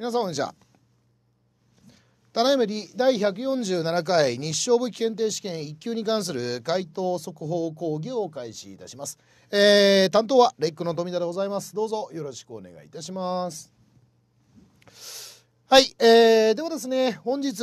皆さんこんにちはただいまより第147回日照武器検定試験1級に関する回答速報講義を開始いたします、えー、担当はレックの富田でございますどうぞよろしくお願いいたしますはい、えー、ではですね、本日、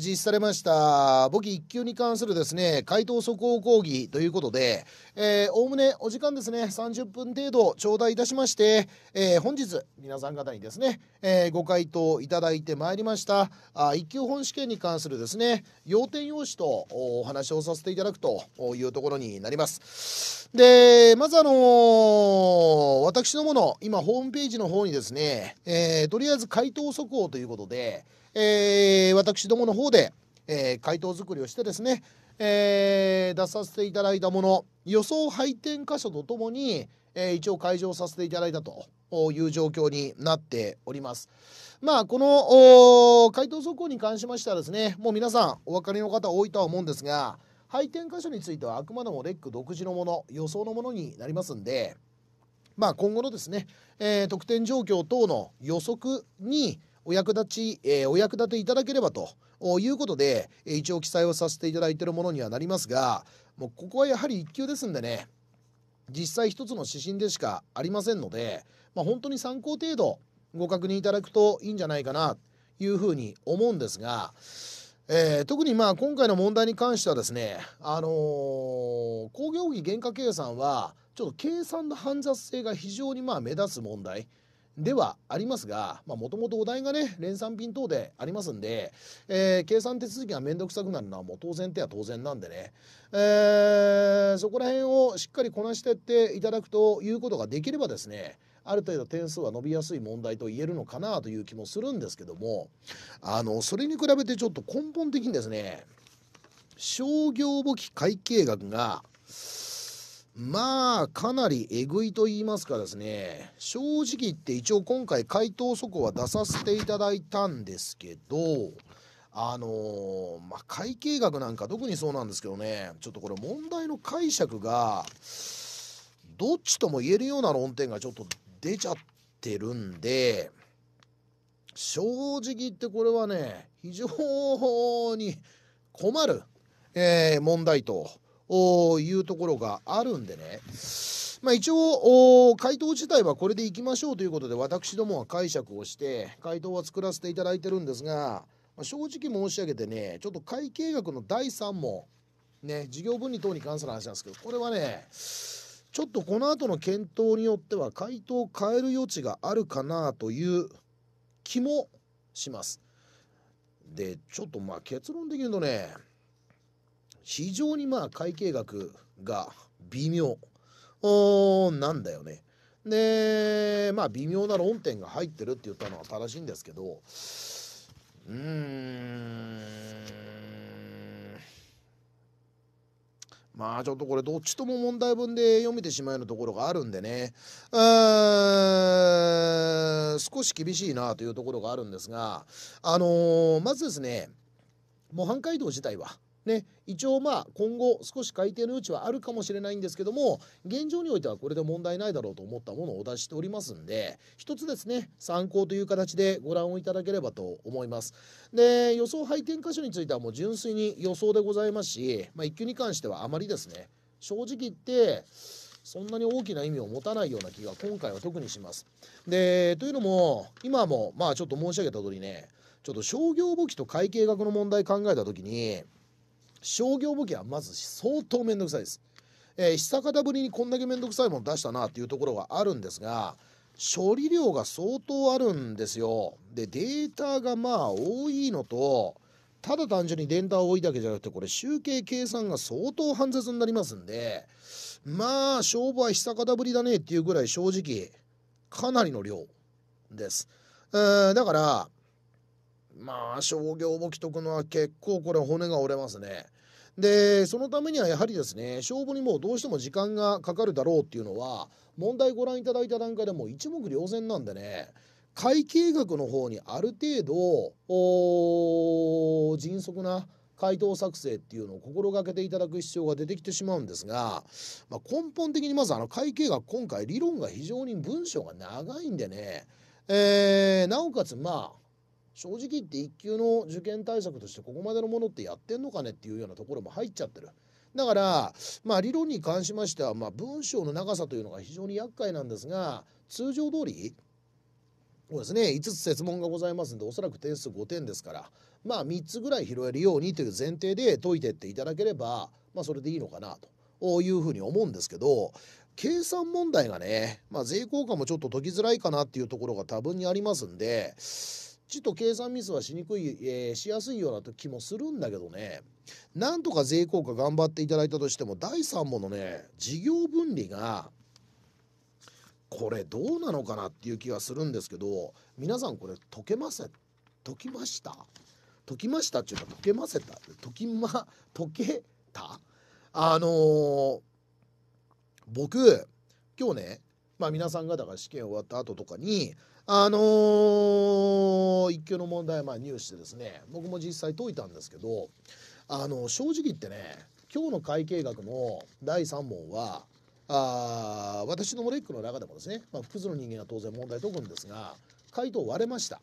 実施されました、簿記1級に関するですね、回答速報講義ということで、えおおむねお時間ですね、30分程度頂戴いたしまして、えー、本日、皆さん方にですね、えー、ご回答いただいてまいりました、あ1級本試験に関するですね、要点用紙とお話をさせていただくというところになります。で、まずあのー、私どもの今、ホームページの方にですね、えとりあえず回答速報稿ということで、えー、私どもの方で、えー、回答作りをしてですね、えー、出させていただいたもの予想配点箇所とともに、えー、一応解除させていただいたという状況になっております。まあこの回答速報に関しましてはですねもう皆さんお分かりの方多いとは思うんですが配点箇所についてはあくまでもレック独自のもの予想のものになりますんで、まあ、今後のですね、えー、得点状況等の予測に、お役立ち、えー、お役立ていただければということで、え一応記載をさせていただいているものにはなりますが、もうここはやはり1級ですんでね、実際一つの指針でしかありませんので、まあ、本当に参考程度ご確認いただくといいんじゃないかなというふうに思うんですが、えー、特にまあ今回の問題に関してはですね、あのー、工業費原価計算はちょっと計算の煩雑性が非常にまあ目立つ問題ではありますがもともとお題がね連産品等でありますんで、えー、計算手続きが面倒くさくなるのはもう当然ては当然なんでね、えー、そこら辺をしっかりこなしてっていただくということができればですねある程度点数は伸びやすい問題と言えるのかなという気もするんですけどもあのそれに比べてちょっと根本的にですね商業簿記会計学がまあかなりえぐいと言いますかですね正直言って一応今回回答速は出させていただいたんですけどあのー、まあ、会計学なんか特にそうなんですけどねちょっとこれ問題の解釈がどっちとも言えるような論点がちょっと出ちゃってるんで正直言ってこれはね非常に困る、えー、問題と。いうところがあるんでね、まあ、一応回答自体はこれでいきましょうということで私どもは解釈をして回答は作らせていただいてるんですが、ま正直申し上げてねちょっと会計学の第3問ね事業分離等に関する話なんですけどこれはねちょっとこの後の検討によっては回答を変える余地があるかなという気もします。でちょっとまあ結論的に言うとね非常にまあ会計学が微妙なんだよね。でまあ微妙な論点が入ってるって言ったのは正しいんですけどうーんまあちょっとこれどっちとも問題文で読めてしまうようなところがあるんでねうーん少し厳しいなというところがあるんですがあのー、まずですね模範解答自体はね、一応まあ今後少し改定の余地はあるかもしれないんですけども現状においてはこれで問題ないだろうと思ったものをお出ししておりますんで一つですね参考という形でご覧をいただければと思いますで予想配点箇所についてはもう純粋に予想でございますし、まあ、一級に関してはあまりですね正直言ってそんなに大きな意味を持たないような気が今回は特にしますでというのも今もまあちょっと申し上げた通りねちょっと商業簿記と会計学の問題考えた時に商業簿記はまず相当面倒くさいです。えー、久方ぶりにこんだけ面倒くさいもの出したなっていうところがあるんですが、処理量が相当あるんですよ。で、データがまあ多いのと、ただ単純にデータ多いだけじゃなくて、これ集計計算が相当煩雑になりますんで、まあ、勝負は久方ぶりだねっていうぐらい正直、かなりの量です。うんだから、まあ商業簿記とくのは結構これ骨が折れますね。でそのためにはやはりですね勝負にもうどうしても時間がかかるだろうっていうのは問題ご覧いただいた段階でも一目瞭然なんでね会計学の方にある程度迅速な回答作成っていうのを心がけていただく必要が出てきてしまうんですが、まあ、根本的にまずあの会計学今回理論が非常に文章が長いんでね、えー、なおかつまあ正直言って1級の受験対策としてここまでのものってやってんのかねっていうようなところも入っちゃってる。だから、まあ、理論に関しましては、まあ、文章の長さというのが非常に厄介なんですが通常通りこうですね5つ設問がございますんでおそらく点数5点ですからまあ3つぐらい拾えるようにという前提で解いてっていただければ、まあ、それでいいのかなというふうに思うんですけど計算問題がね、まあ、税効果もちょっと解きづらいかなっていうところが多分にありますんでちと計算ミスはしにくい、えー、しやすいような気もするんだけどねなんとか税効果頑張っていただいたとしても第3問のね事業分離がこれどうなのかなっていう気がするんですけど皆さんこれ解けません解きました解きましたっていうか解けませた解きま解けたあのー、僕今日ねまあ皆さん方が試験終わった後とかにあのー、一級の問題まあ入試でですね僕も実際解いたんですけどあの正直言ってね今日の会計学の第3問はあ私のモレックの中でもですね、まあ、複数の人間が当然問題解くんですが回答割れました。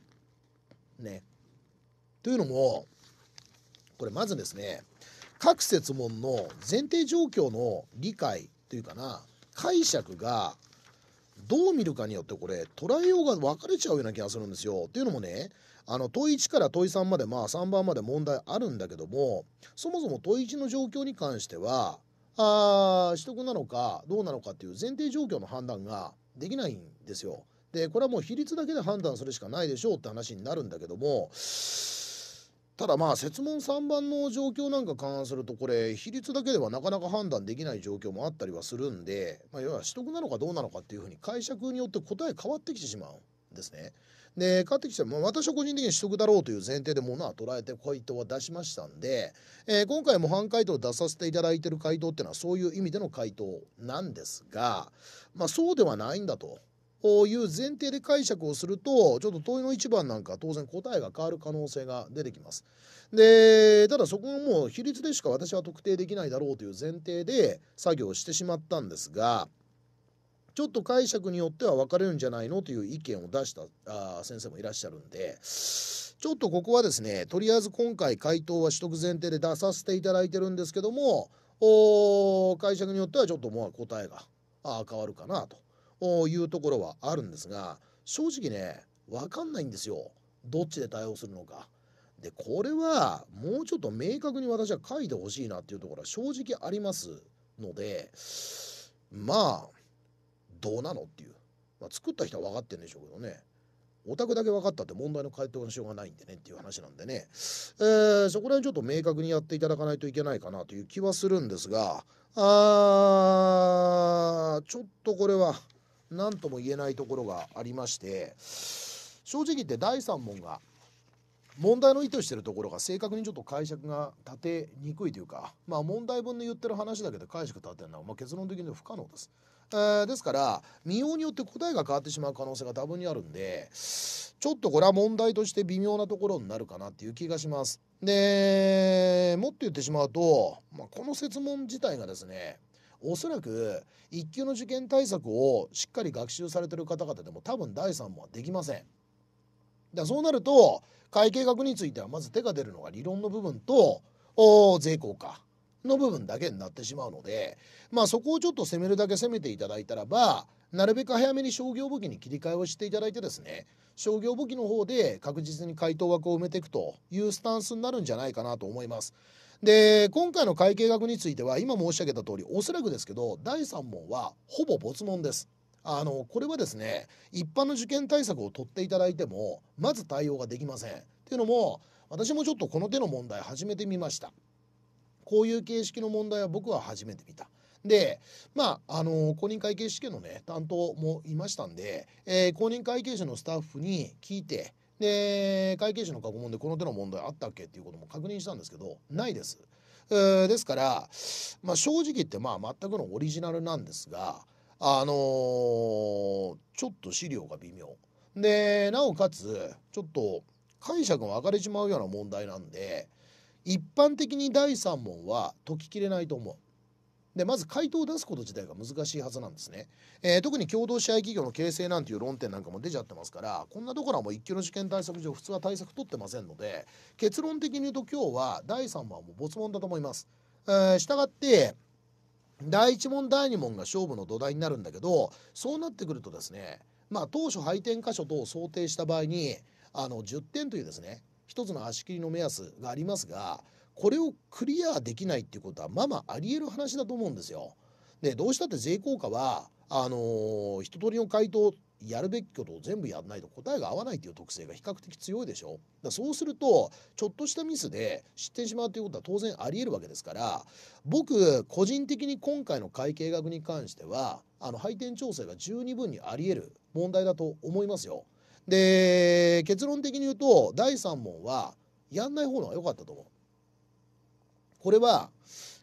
ね。というのもこれまずですね各設問の前提状況の理解というかな解釈がどう見るかによってこれ捉えようが分かれちゃうような気がするんですよ。っていうのもねあの問1から問3までまあ3番まで問題あるんだけどもそもそも問1の状況に関してはあ取得なのかどうなのかっていう前提状況の判断ができないんですよ。でこれはもう比率だけで判断するしかないでしょうって話になるんだけどもただまあ設問3番の状況なんか勘案するとこれ比率だけではなかなか判断できない状況もあったりはするんで、まあ、要は取得なのかどうなのかっていうふうに解釈によって答え変わってきてしまうんですね。で変わってきて、まあ、私は個人的に取得だろうという前提でものは捉えて回答は出しましたんで、えー、今回も範回答を出させていただいてる回答っていうのはそういう意味での回答なんですが、まあ、そうではないんだという前提で解釈をするとちょっと問いの一番なんか当然答えが変わる可能性が出てきます。でただそこももう比率でしか私は特定できないだろうという前提で作業してしまったんですがちょっと解釈によっては分かれるんじゃないのという意見を出したあ先生もいらっしゃるんでちょっとここはですねとりあえず今回回答は取得前提で出させていただいてるんですけどもお解釈によってはちょっともう答えがあ変わるかなというところはあるんですが正直ね分かんないんですよどっちで対応するのか。でこれはもうちょっと明確に私は書いてほしいなっていうところは正直ありますのでまあどうなのっていう、まあ、作った人は分かってるんでしょうけどねオタクだけ分かったって問題の回答のしようがないんでねっていう話なんでね、えー、そこら辺ちょっと明確にやっていただかないといけないかなという気はするんですがあーちょっとこれは何とも言えないところがありまして正直言って第3問が問題の意図してるところが正確にちょっと解釈が立てにくいというかまあ問題文の言ってる話だけで解釈立てるのは、まあ、結論的には不可能です。えー、ですから見ようによって答えが変わってしまう可能性が多分にあるんでちょっとこれは問題として微妙なところになるかなっていう気がします。でもっと言ってしまうと、まあ、この設問自体がですねおそらく1級の受験対策をしっかり学習されてる方々でも多分第3問はできません。だそうなると会計学についてはまず手が出るのが理論の部分と税効果の部分だけになってしまうので、まあ、そこをちょっと攻めるだけ攻めていただいたらばなるべく早めに商業簿記に切り替えをしていただいてですね商業簿記の方で確実に回答枠を埋めていくというスタンスになるんじゃないかなと思います。で今回の会計額については今申し上げた通りおそらくですけど第3問はほぼ没問です。あのこれはですね一般の受験対策を取っていただいてもまず対応ができません。っていうのも私もちょっとこの手の問題始めてみました。こういう形式の問題は僕は初めて見た。でまああの公認会計試験のね担当もいましたんで、えー、公認会計士のスタッフに聞いてで会計士の過去問でこの手の問題あったっけっていうことも確認したんですけどないです。えですから、まあ、正直言ってまあ全くのオリジナルなんですがあのー、ちょっと資料が微妙でなおかつちょっと解釈が分かれちまうような問題なんで一般的に第3問は解ききれないと思う。でまず回答を出すこと自体が難しいはずなんですね、えー、特に共同支配企業の形成なんていう論点なんかも出ちゃってますからこんなところはもう一級の試験対策上普通は対策取ってませんので結論的に言うと今日は第3問はもう没問だと思います、えー、したがって第1問第2問が勝負の土台になるんだけどそうなってくるとですねまあ当初配点箇所等を想定した場合にあの10点というですね一つの足切りの目安がありますがこれをクリアできないっていうことはまあまあありえる話だと思うんですよ。でどうしたって税効果はあのー、一通りの回答やるべきことを全部やんないと答えが合わないという特性が比較的強いでしょだそうするとちょっとしたミスで知ってしまうということは当然ありえるわけですから僕個人的に今回の会計学に関してはあの配点調整が十二分にありえる問題だと思いますよ。で結論的に言うと第3問はやんない方が良かったと思う。これは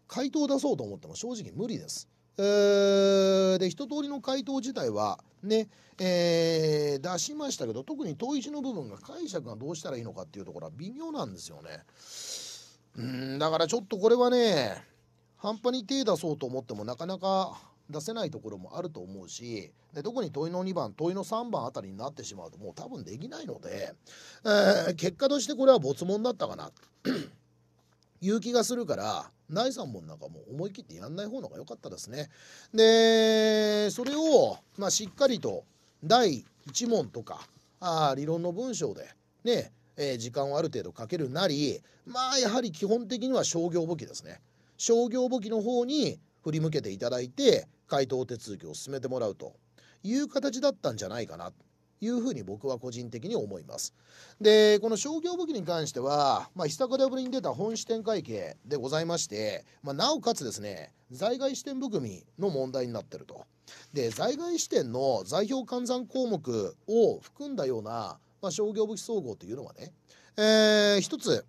回答を出そうと思っても正直無理です。で一通りの回答自体はね、えー、出しましたけど特に問1の部分が解釈がどうしたらいいのかっていうところは微妙なんですよね。うんだからちょっとこれはね半端に手出そうと思ってもなかなか出せないところもあると思うしで特に問いの2番問いの3番あたりになってしまうともう多分できないので、えー、結果としてこれは没問だったかな。いう気がするから第3問なんかもう思い切ってやんない方のが良かったですね。でそれを、まあ、しっかりと第1問とかあ理論の文章でね、えー、時間をある程度かけるなりまあやはり基本的には商業簿記ですね。商業簿記の方に振り向けていただいて回答手続きを進めてもらうという形だったんじゃないかないうふうに僕は個人的に思います。で、この商業武器に関しては、まあ、久方ぶりに出た本支店会計でございまして、まあ、なおかつですね、在外支店含みの問題になってると。で、在外支店の財表換算項目を含んだような、まあ、商業武器総合というのはね、えー、一つ、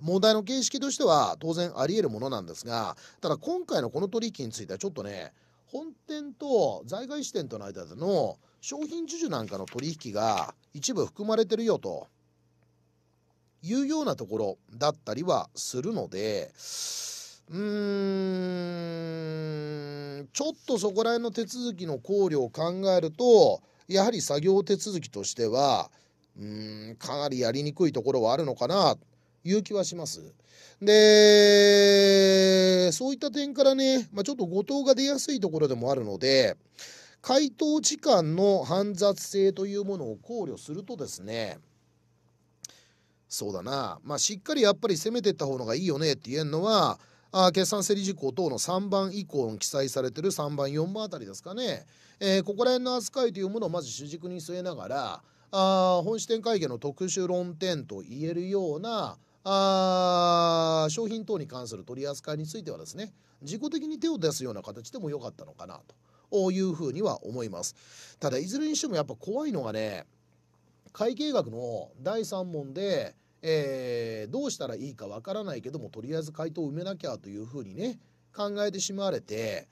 問題の形式としては当然ありえるものなんですが、ただ今回のこの取引についてはちょっとね、本店と在外支店との間での商品授受なんかの取引が一部含まれてるよというようなところだったりはするのでうーんちょっとそこら辺の手続きの考慮を考えるとやはり作業手続きとしてはうーんかなりやりにくいところはあるのかないう気はします。で、そういった点からね、まあ、ちょっと誤答が出やすいところでもあるので、回答時間の煩雑性というものを考慮するとですね、そうだな、まあ、しっかりやっぱり攻めてった方がいいよねって言えるのは、あ決算整理事項等の3番以降に記載されてる3番4番あたりですかね、えー、ここら辺の扱いというものをまず主軸に据えながらあ本視点会議の特殊論点と言えるようなあ商品等に関する取り扱いについてはですね自己的に手を出すような形でも良かったのかなというふうには思いますただいずれにしてもやっぱ怖いのがね会計学の第3問で、えー、どうしたらいいかわからないけどもとりあえず回答を埋めなきゃというふうにね考えてしまわれて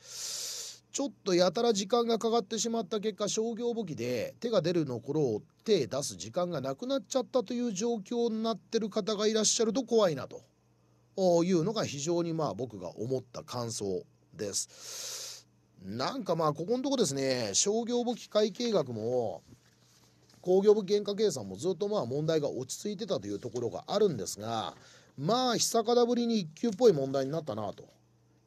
ちょっとやたら時間がかかってしまった結果商業簿記で手が出るの頃を手出す時間がなくなっちゃったという状況になってる方がいらっしゃると怖いなというのが非常にまあ僕が思った感想です。なんかまあここのとこですね商業簿記会計学も工業記原価計算もずっとまあ問題が落ち着いてたというところがあるんですがまあ久方ぶりに1級っぽい問題になったなと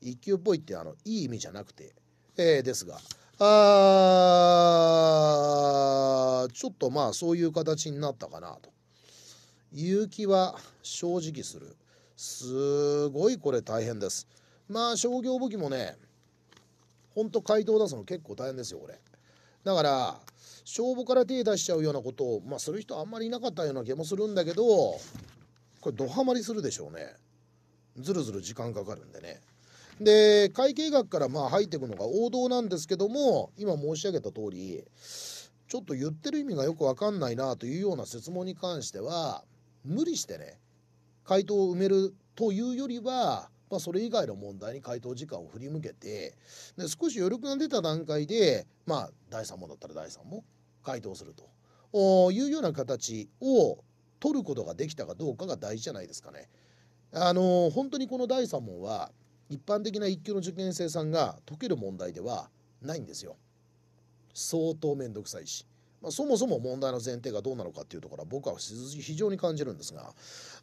1級っぽいってあのいい意味じゃなくてえー、ですが。あちょっとまあそういう形になったかなと。勇気は正直する。すごいこれ大変です。まあ商業武器もね、ほんと回答出すの結構大変ですよ、これ。だから、消防から手出しちゃうようなことを、まあ、する人あんまりいなかったような気もするんだけど、これ、どハマりするでしょうね。ずるずる時間かかるんでね。で会計学からまあ入っていくのが王道なんですけども今申し上げた通りちょっと言ってる意味がよく分かんないなというような説問に関しては無理してね回答を埋めるというよりは、まあ、それ以外の問題に回答時間を振り向けてで少し余力が出た段階でまあ第3問だったら第3問回答するというような形を取ることができたかどうかが大事じゃないですかね。あの本当にこの第3問は一般的な1級の受験生さんが解ける問題ではないんですよ。相当めんどくさいし、まあ、そもそも問題の前提がどうなのかっていうところは僕は非常に感じるんですが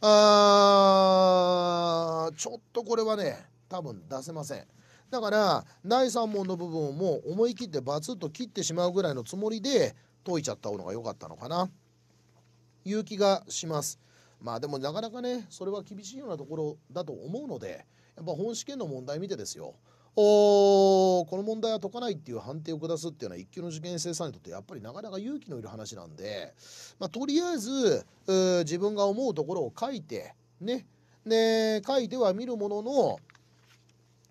あーちょっとこれはね多分出せません。だから第3問の部分をもう思い切ってバツッと切ってしまうぐらいのつもりで解いちゃった方が良かったのかないう気がします。まあでもなかなかねそれは厳しいようなところだと思うのでやっぱ本試験の問題見てですよおこの問題は解かないっていう判定を下すっていうのは一級の受験生さんにとってやっぱりなかなか勇気のいる話なんで、まあ、とりあえず自分が思うところを書いてねで書いては見るものの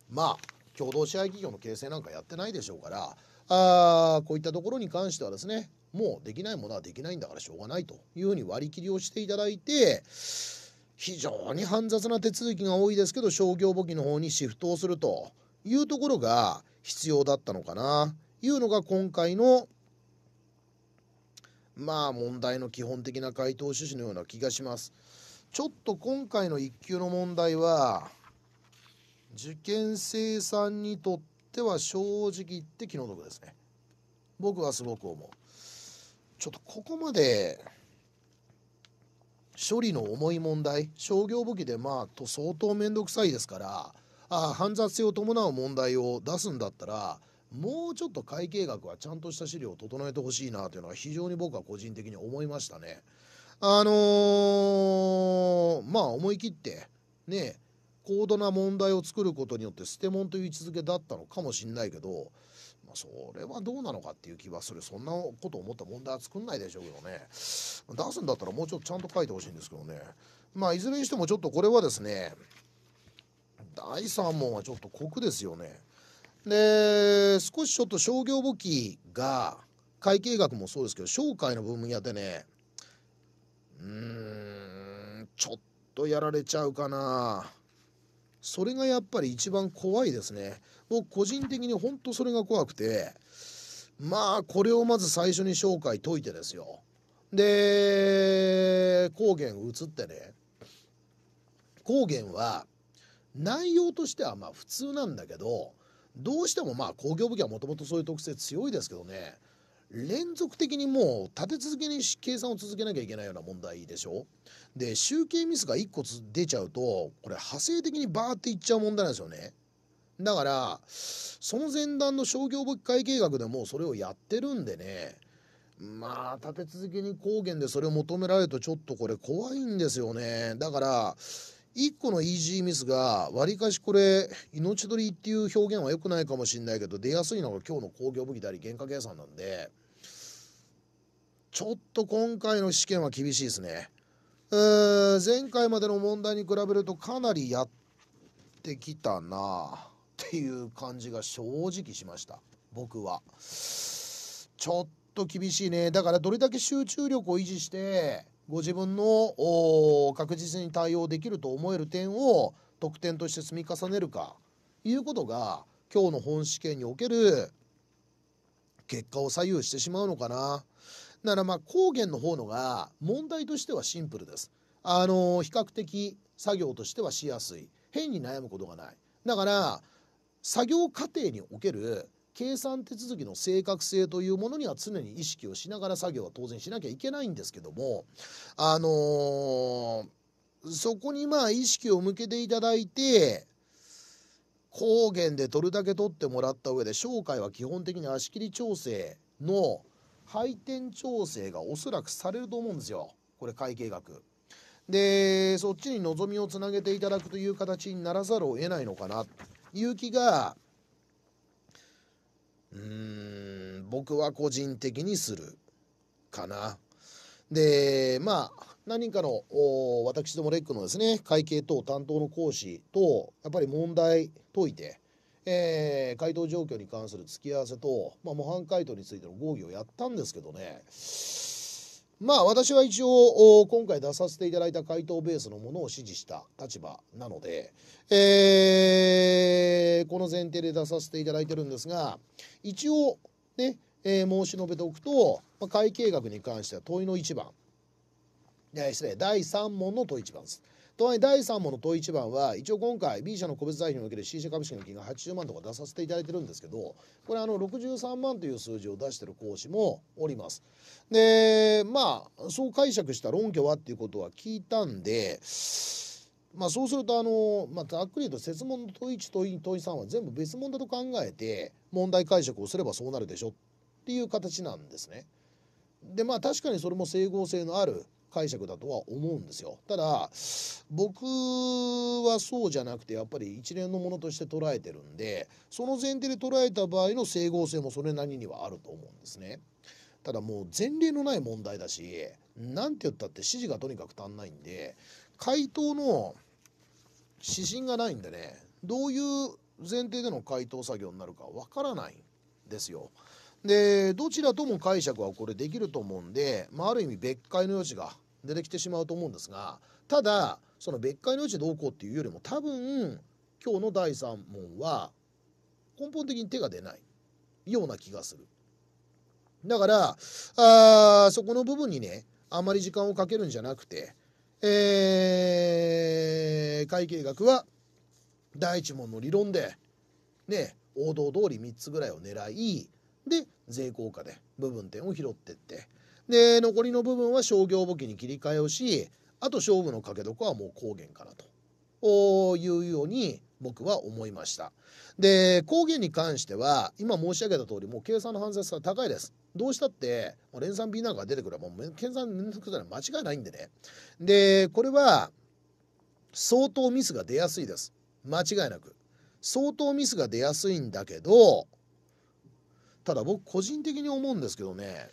まあ共同支配企業の形成なんかやってないでしょうからあこういったところに関してはですねもうできないものはできないんだからしょうがないというふうに割り切りをしていただいて非常に煩雑な手続きが多いですけど商業簿記の方にシフトをするというところが必要だったのかないうのが今回のまあ問題の基本的な回答趣旨のような気がします。ちょっと今回の1級の問題は受験生さんにとっては正直言って気の毒ですね。僕はすごく思う。ちょっとここまで処理の重い問題商業簿記でまあと相当面倒くさいですからあ煩雑性を伴う問題を出すんだったらもうちょっと会計学はちゃんとした資料を整えてほしいなというのは非常に僕は個人的に思いましたね。あのー、まあ思い切ってね高度な問題を作ることによって捨て物という位置づけだったのかもしんないけどそれはどうなのかっていう気はするそんなこと思った問題は作んないでしょうけどね出すんだったらもうちょっとちゃんと書いてほしいんですけどねまあいずれにしてもちょっとこれはですね第3問はちょっと酷ですよねで少しちょっと商業簿記が会計学もそうですけど商会の部分やってねうーんちょっとやられちゃうかなそれがやっぱり一番怖いですね僕個人的に本当それが怖くてまあこれをまず最初に紹介解いてですよで高原移ってね高原は内容としてはまあ普通なんだけどどうしてもまあ工業武器はもともとそういう特性強いですけどね連続的にもう立て続けに計算を続けなきゃいけないような問題でしょで集計ミスが1個出ちゃうとこれ派生的にバーっていっちゃう問題なんですよね。だからその前段の商業物会計画でもそれをやってるんでねまあ立て続けに高原でそれを求められるとちょっとこれ怖いんですよねだから1個のイージーミスがわりかしこれ命取りっていう表現は良くないかもしんないけど出やすいのが今日の工業武器であり原価計算なんでちょっと今回の試験は厳しいですね。うー、前回までの問題に比べるとかなりやってきたな。っていう感じが正直しました僕はちょっと厳しいねだからどれだけ集中力を維持してご自分の確実に対応できると思える点を得点として積み重ねるかいうことが今日の本試験における結果を左右してしまうのかな。ならまあ高原の方のが問題としてはシンプルです。あの比較的作業としてはしやすい。変に悩むことがない。だから作業過程における計算手続きの正確性というものには常に意識をしながら作業は当然しなきゃいけないんですけどもあのー、そこにまあ意識を向けていただいて高原で取るだけ取ってもらった上で商会は基本的に足切り調整の配点調整がおそらくされると思うんですよこれ会計学。でそっちに望みをつなげていただくという形にならざるを得ないのかな。結城がうーん僕は個人的にするかな。でまあ何人かの私どもレックのですね会計等担当の講師とやっぱり問題解いて、えー、回答状況に関する付き合わせと、まあ、模範回答についての合議をやったんですけどねまあ私は一応今回出させていただいた回答ベースのものを支持した立場なので、えーこの前提で出させていただいてるんですが一応ね、えー、申し述べておくと、まあ、会計学に関しては問いの1番いや失礼第3問の問1番です。とはいえ第3問の問1番は一応今回 B 社の個別財表における C 社株式の金額80万とか出させていただいてるんですけどこれあの63万という数字を出してる講師もおります。でまあそう解釈した論拠はっていうことは聞いたんでまあ、そうするとあの、まあ、ざっくり言うと設問の問1問2問3は全部別問だと考えて問題解釈をすればそうなるでしょっていう形なんですね。でまあ確かにそれも整合性のある解釈だとは思うんですよ。ただ僕はそうじゃなくてやっぱり一連のものとして捉えてるんでその前提で捉えた場合の整合性もそれなりにはあると思うんですね。ただもう前例のない問題だし何て言ったって指示がとにかく足んないんで回答の指針がないんでねどういう前提での回答作業になるかわからないんですよ。でどちらとも解釈はこれできると思うんで、まあ、ある意味別解の余地が出てきてしまうと思うんですがただその別解の余地どうこうっていうよりも多分今日の第3問は根本的に手が出ないような気がする。だからあそこの部分にねあまり時間をかけるんじゃなくてえー、会計学は第一問の理論で、ね、王道通り3つぐらいを狙い、で、税効果で部分点を拾ってって、で、残りの部分は商業簿記に切り替えをし、あと勝負のかけどこはもう高原かなと。いうように、僕は思いましたで抗原に関しては今申し上げた通りもう計算の煩雑さ高いですどうしたって連算 B なんかが出てくればもう計算連続なら間違いないんでねでこれは相当ミスが出やすいです間違いなく相当ミスが出やすいんだけどただ僕個人的に思うんですけどね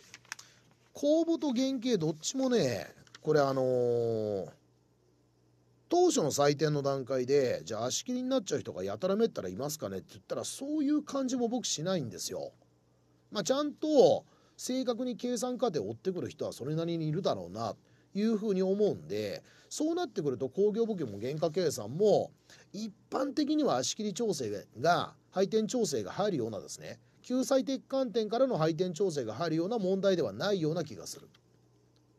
公募と原型どっちもねこれあのー当初の採点の段階でじゃあ足切りになっちゃう人がやたらめったらいますかねって言ったらそういう感じも僕しないんですよ。まあ、ちゃんと正確に計算過程を追ってくる人はそれなりにいるだろうなというふうに思うんでそうなってくると工業簿記も原価計算も一般的には足切り調整が配点調整が入るようなですね救済的観点からの配点調整が入るような問題ではないような気がする。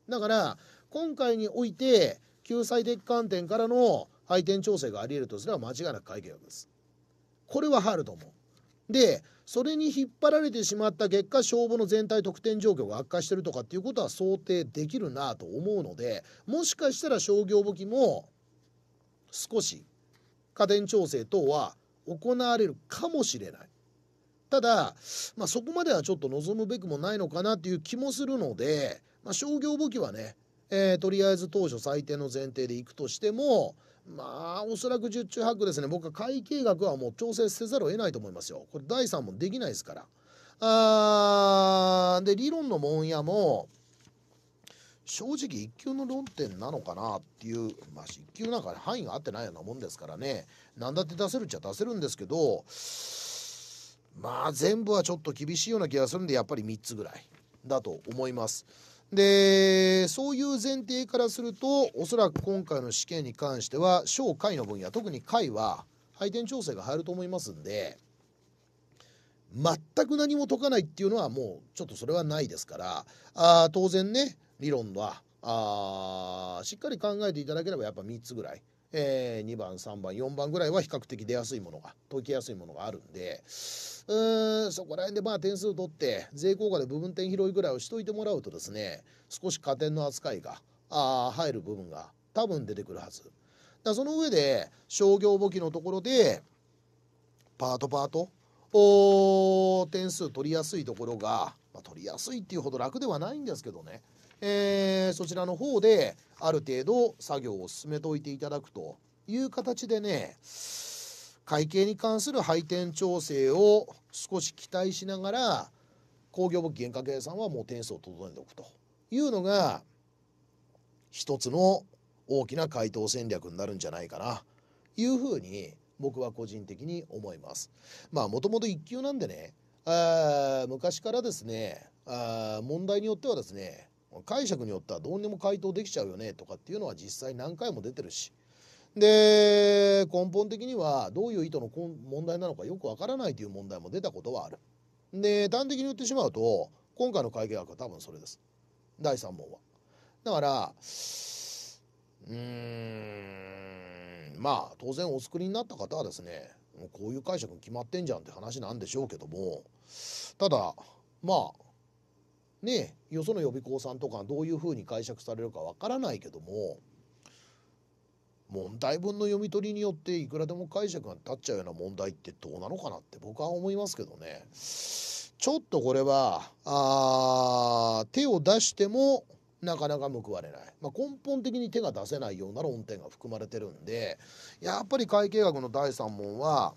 だから今回において救済的観点からの配点調整があり得るとすれば間違いなく解決です。これはあると思う。でそれに引っ張られてしまった結果消防の全体得点状況が悪化してるとかっていうことは想定できるなと思うのでもしかしたら商業簿記も少し家電調整等は行われるかもしれない。ただ、まあ、そこまではちょっと望むべくもないのかなっていう気もするので、まあ、商業簿記はねえー、とりあえず当初採点の前提でいくとしてもまあおそらく十中八九ですね僕は会計額はもう調整せざるを得ないと思いますよこれ第3問できないですから。あで理論の問屋も正直一級の論点なのかなっていうまあ1級なんか範囲が合ってないようなもんですからね何だって出せるっちゃ出せるんですけどまあ全部はちょっと厳しいような気がするんでやっぱり3つぐらいだと思います。でそういう前提からするとおそらく今回の試験に関しては小解の分野特に解は配点調整が入ると思いますんで全く何も解かないっていうのはもうちょっとそれはないですからあ当然ね理論はあしっかり考えていただければやっぱ3つぐらいえー、2番3番4番ぐらいは比較的出やすいものが解きやすいものがあるんでうんそこら辺でまあ点数取って税効果で部分点拾いぐらいをしといてもらうとですね少し加点の扱いがあ入る部分が多分出てくるはず。だその上で商業簿記のところでパートパートお点数取りやすいところが、まあ、取りやすいっていうほど楽ではないんですけどねえー、そちらの方である程度作業を進めておいていただくという形でね会計に関する配点調整を少し期待しながら工業簿記原価計算はもう点数を整えておくというのが一つの大きな回答戦略になるんじゃないかないうふうに僕は個人的に思います。まあもともと1級なんでねあ昔からですねあ問題によってはですね解釈によってはどうにも回答できちゃうよねとかっていうのは実際何回も出てるしで根本的にはどういう意図の問題なのかよくわからないという問題も出たことはある。で端的に言ってしまうと今回の会計学は多分それです第3問は。だからうんまあ当然お作りになった方はですねこういう解釈決まってんじゃんって話なんでしょうけどもただまあねよその予備校さんとかどういうふうに解釈されるかわからないけども問題文の読み取りによっていくらでも解釈が立っちゃうような問題ってどうなのかなって僕は思いますけどねちょっとこれはあ手を出してもなかなか報われない、まあ、根本的に手が出せないような論点が含まれてるんでやっぱり会計学の第3問は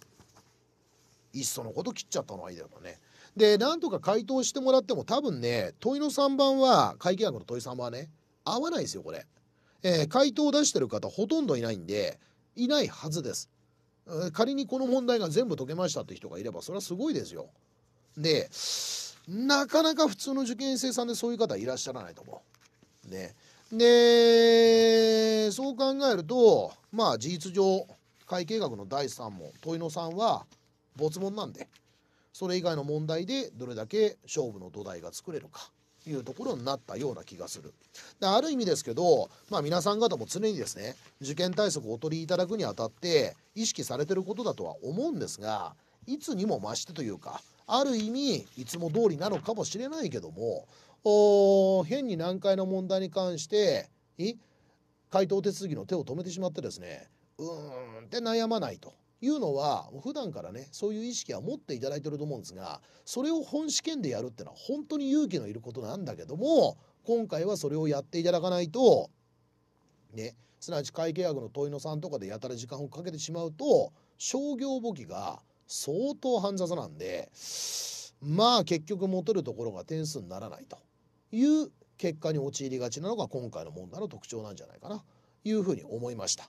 いっそのこと切っちゃったのがいいだうね。で、なんとか回答してもらっても、多分ね、問いの3番は、会計学の問い3番はね、合わないですよ、これ。えー、回答を出してる方、ほとんどいないんで、いないはずです。仮にこの問題が全部解けましたって人がいれば、それはすごいですよ。で、なかなか普通の受験生さんでそういう方いらっしゃらないと思う。ね。で、そう考えると、まあ事実上、会計学の第3問、問いの3は、没問なんで。それ以外の問題でどれだけ勝負の土台が作れるかいうところになったような気がする。である意味ですけど、まあ、皆さん方も常にですね受験対策をお取りいただくにあたって意識されてることだとは思うんですがいつにも増してというかある意味いつも通りなのかもしれないけどもお変に難解な問題に関して回答手続きの手を止めてしまってですねうーんって悩まないというのは普段からねそういう意識は持っていただいてると思うんですがそれを本試験でやるってのは本当に勇気のいることなんだけども今回はそれをやっていただかないとねすなわち会計学の問いのさんとかでやたら時間をかけてしまうと商業簿記が相当煩雑なんでまあ結局持てるところが点数にならないという結果に陥りがちなのが今回の問題の特徴なんじゃないかな。いうふうに思いました。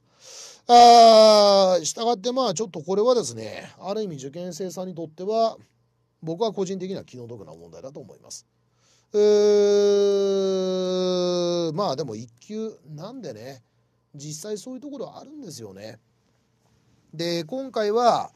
あしたがってまあちょっとこれはですねある意味受験生さんにとっては僕は個人的には気の毒な問題だと思います。えー、まあでも1級なんでね実際そういうところあるんですよね。で今回は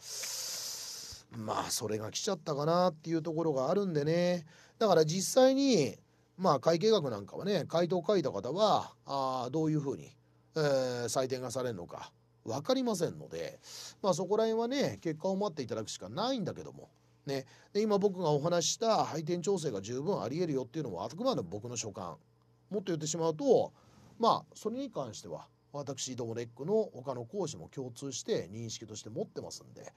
まあそれが来ちゃったかなっていうところがあるんでねだから実際にまあ会計学なんかはね回答を書いた方はあどういうふうにえー、採点がされるのか分かりませんので、まあ、そこら辺はね結果を待っていただくしかないんだけども、ね、で今僕がお話した配点調整が十分ありえるよっていうのはあくまで僕の所感もっと言ってしまうとまあそれに関しては私どもレックの他の講師も共通して認識として持ってますんで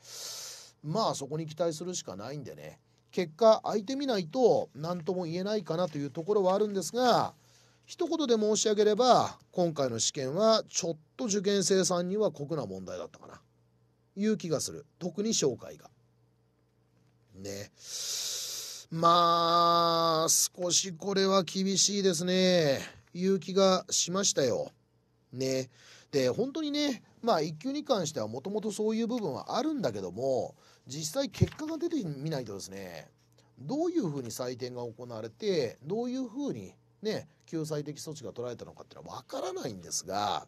まあそこに期待するしかないんでね結果空いてみないと何とも言えないかなというところはあるんですが一言で申し上げれば今回の試験はちょっと受験生さんには酷な問題だったかないう気がする特に紹介が。ねまあ少しこれは厳しいですね勇気がしましたよ。ねで本当にねまあ1級に関してはもともとそういう部分はあるんだけども実際結果が出てみないとですねどういうふうに採点が行われてどういうふうにね、救済的措置が取られたのかっていうのは分からないんですが、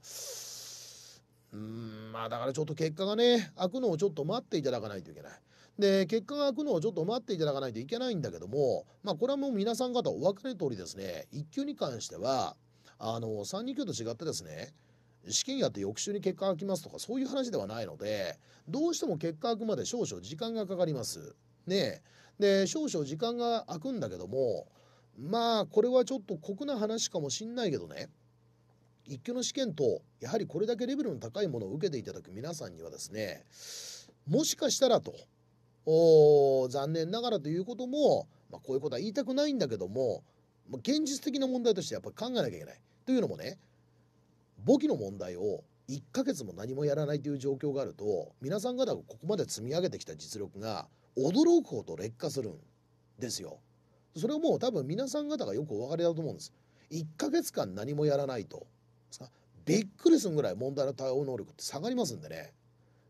うん、まあだからちょっと結果がね、開くのをちょっと待っていただかないといけない。で、結果が開くのをちょっと待っていただかないといけないんだけども、まあこれはもう皆さん方お分かりの通りですね、1級に関しては、あの、3、2級と違ってですね、試験やって翌週に結果が来ますとかそういう話ではないので、どうしても結果開くまで少々時間がかかります。ねで、少々時間が空くんだけども、まあこれはちょっと酷な話かもしんないけどね一級の試験とやはりこれだけレベルの高いものを受けていただく皆さんにはですねもしかしたらとお残念ながらということも、まあ、こういうことは言いたくないんだけども現実的な問題としてやっぱり考えなきゃいけないというのもね簿記の問題を1ヶ月も何もやらないという状況があると皆さん方がここまで積み上げてきた実力が驚くほど劣化するんですよ。それをもう多分皆さん方がよくお分かりだと思うんです1ヶ月間何もやらないとびっくりするぐらい問題の対応能力って下がりますんでね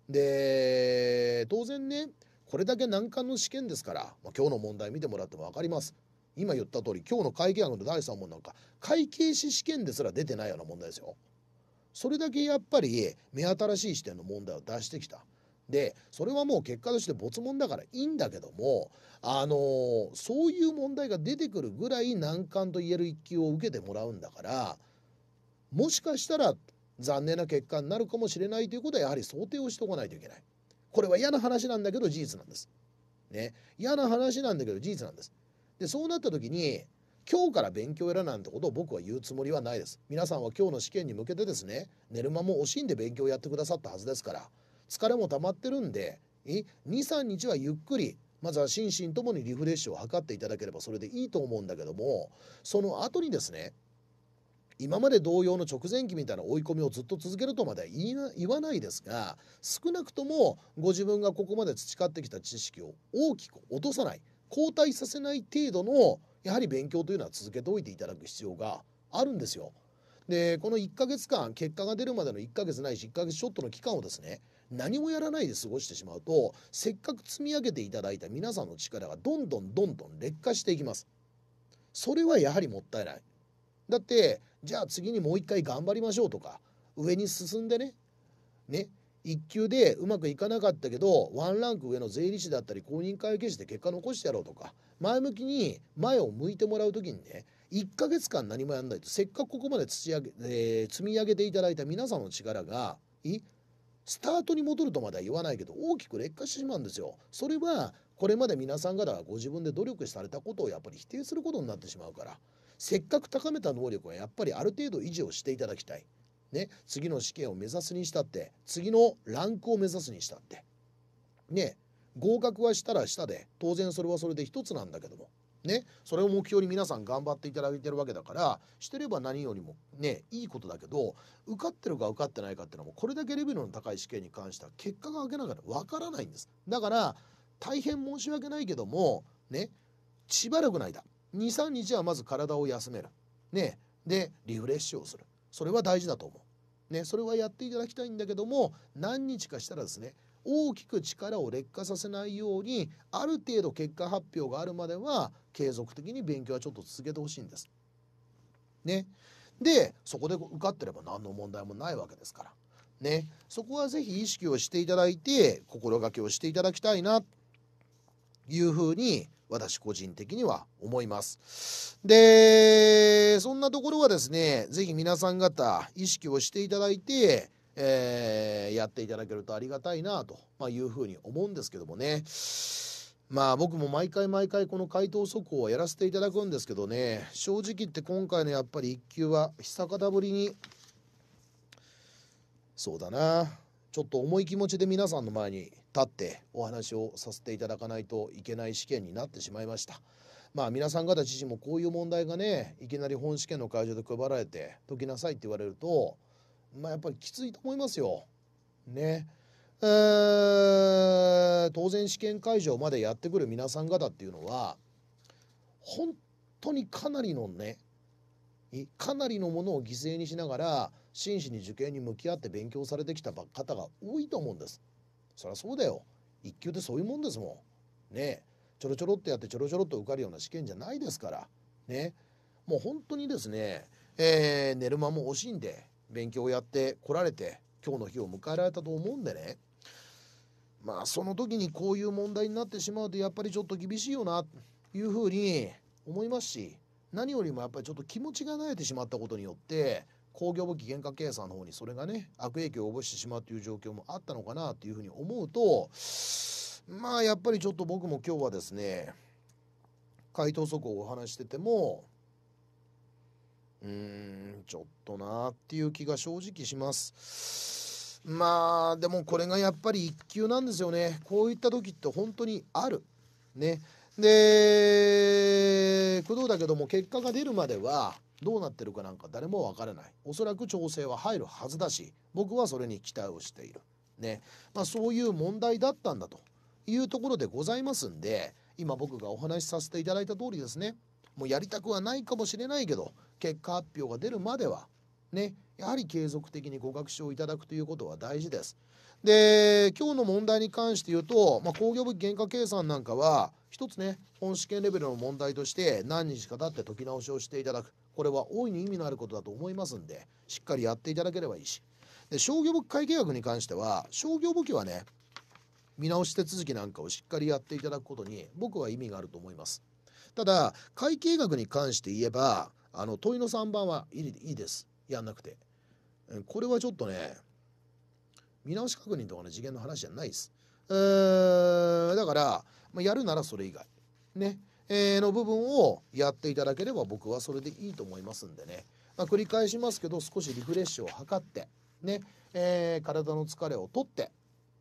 で当然ねこれだけ難関の試験ですから、まあ、今日の問題見てもらっても分かります今言った通り今日の会計学の第3問なんか会計士試験ですら出てないような問題ですよそれだけやっぱり目新しい視点の問題を出してきたでそれはもう結果として没問だからいいんだけどもあのー、そういう問題が出てくるぐらい難関と言える一級を受けてもらうんだからもしかしたら残念な結果になるかもしれないということはやはり想定をしておかないといけない。これは嫌な話なんだけど事実なんです。ね。嫌な話なんだけど事実なんです。で、そうなった時に、今日から勉強やらなんてことを僕は言うつもりはないです。皆さんは今日の試験に向けてですね、寝る間も惜しんで勉強をやってくださったはずですから、疲れも溜まってるんで23日はゆっくりまずは心身ともにリフレッシュを図っていただければそれでいいと思うんだけどもその後にですね今まで同様の直前期みたいな追い込みをずっと続けるとまでは言いな言わないですが少なくともご自分がここまで培ってきた知識を大きく落とさない後退させない程度のやはり勉強というのは続けておいていただく必要があるんですよ。でこの1ヶ月間結果が出るまでの1ヶ月ないし1ヶ月ちょっとの期間をですね何もやらないで過ごしてしまうとせっかく積み上げていただいた皆さんの力がどんどんどんどん劣化していきますそれはやはりもったいないだってじゃあ次にもう一回頑張りましょうとか上に進んでねね1級でうまくいかなかったけどワンランク上の税理士だったり公認会計士で結果残してやろうとか前向きに前を向いてもらう時にね1ヶ月間何もやんないとせっかくここまで土上げ、えー、積み上げていただいた皆さんの力がいスタートに戻るとまでは言わないけど大きく劣化してしまうんですよ。それはこれまで皆さん方がご自分で努力されたことをやっぱり否定することになってしまうからせっかく高めた能力はやっぱりある程度維持をしていただきたい。ね、次の試験を目指すにしたって次のランクを目指すにしたってね合格はしたらしたで当然それはそれで一つなんだけどもねそれを目標に皆さん頑張っていただいてるわけだからしてれば何よりもねいいことだけど受かってるか受かってないかっていうのはもうこれだけレベルの高い試験に関しては結果が明らかにわからないんですだから大変申し訳ないけどもねしばらくの間23日はまず体を休めるねでリフレッシュをするそれは大事だと思うねそれはやっていただきたいんだけども何日かしたらですね大きく力を劣化させないようにある程度結果発表があるまでは継続的に勉強はちょっと続けてほしいんです。ね。でそこで受かってれば何の問題もないわけですから。ね。そこは是非意識をしていただいて心がけをしていただきたいなというふうに私個人的には思います。で、そんなところはですね、是非皆さん方意識をしていただいて、えー、やっていただけるとありがたいなというふうに思うんですけどもね。まあ僕も毎回毎回この回答速報はやらせていただくんですけどね正直言って今回のやっぱり1級は久方ぶりにそうだなちょっと重い気持ちで皆さんの前に立ってお話をさせていただかないといけない試験になってしまいました。まあ皆さん方自身もこういう問題がねいきなり本試験の会場で配られて解きなさいって言われるとまあ、やっぱりきついと思いますよ。ね。当然試験会場までやってくる皆さん方っていうのは本当にかなりのねかなりのものを犠牲にしながら真摯に受験に向き合って勉強されてきた方が多いと思うんです。そりゃそうだよ。一級ってそういうもんですもん。ねちょろちょろっとやってちょろちょろっと受かるような試験じゃないですから。ね。もう本当にですね、えー、寝る間も惜しいんで勉強をやってこられて今日の日を迎えられたと思うんでねまあその時にこういう問題になってしまうとやっぱりちょっと厳しいよなというふうに思いますし何よりもやっぱりちょっと気持ちが慣れてしまったことによって工業武器原価計算の方にそれがね悪影響を及ぼしてしまうという状況もあったのかなというふうに思うとまあやっぱりちょっと僕も今日はですね回答速報をお話しててもうーん、ちょっとなっていう気が正直します。まあ、でもこれがやっぱり1級なんですよね。こういった時って本当にある。ね。で、工藤だけども結果が出るまでは、どうなってるかなんか誰もわからない。おそらく調整は入るはずだし、僕はそれに期待をしている。ね。まあ、そういう問題だったんだというところでございますんで、今僕がお話しさせていただいた通りですね。もうやりたくはないかもしれないけど、結果発表が出るまではねやはり継続的にご学習をいただくということは大事です。で今日の問題に関して言うと、まあ、工業部原価計算なんかは一つね本試験レベルの問題として何日か経って解き直しをしていただくこれは大いに意味のあることだと思いますんでしっかりやっていただければいいしで商業部会計学に関しては商業簿記はね見直し手続きなんかをしっかりやっていただくことに僕は意味があると思います。ただ会計学に関して言えばあの問いの3番はいいですやんなくてこれはちょっとね見直し確認とかの次元の話じゃないですだから、まあ、やるならそれ以外ね、えの部分をやっていただければ僕はそれでいいと思いますんでね、まあ、繰り返しますけど少しリフレッシュを図ってね、えー、体の疲れをとって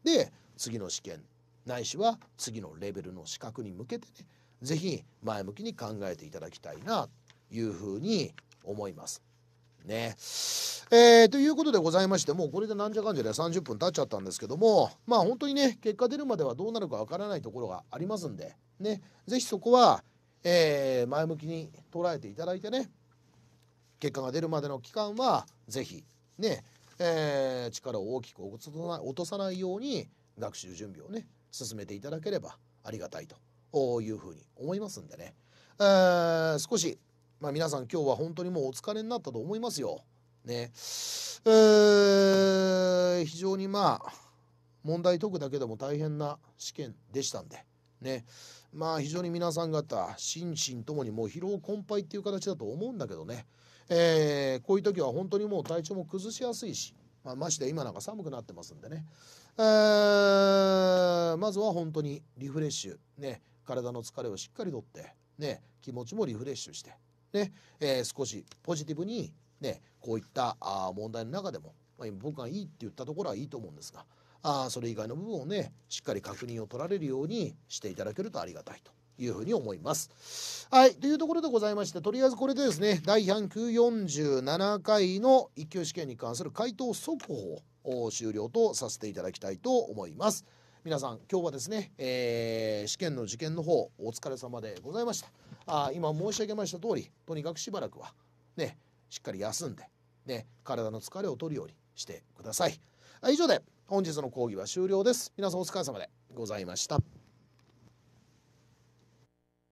で次の試験ないしは次のレベルの資格に向けてね是非前向きに考えていただきたいなというふうに思います。ね。えー、ということでございましてもうこれでなんじゃかんじゃで30分経っちゃったんですけどもまあ本当にね結果出るまではどうなるかわからないところがありますんでね是非そこは、えー、前向きに捉えていただいてね結果が出るまでの期間は是非ね、えー、力を大きく落とさないように学習準備をね進めていただければありがたいというふうに思いますんでね、えー、少しまあ、皆さん今日は本当にもうお疲れになったと思いますよ。ね。非常にまあ問題解くだけでも大変な試験でしたんで。ね。まあ非常に皆さん方心身ともにもう疲労困憊っていう形だと思うんだけどね、えー、こういう時は本当にもう体調も崩しやすいし、まあ、まして今なんか寒くなってますんでね、えー、まずは本当にリフレッシュ、ね、体の疲れをしっかりとって、ね、気持ちもリフレッシュしてねえー、少しポジティブに、ね、こういったあ問題の中でも、まあ、今僕がいいって言ったところはいいと思うんですがあそれ以外の部分をねしっかり確認を取られるようにしていただけるとありがたいと。いうふうに思います。はい。というところでございまして、とりあえずこれでですね、第147回の1級試験に関する回答速報を終了とさせていただきたいと思います。皆さん今日はですね、えー、試験の受験の方お疲れ様でございました。あ今申し上げました通りとにかくしばらくはねしっかり休んで、ね、体の疲れを取るようにしてください以上で本日の講義は終了です皆さんお疲れ様でございました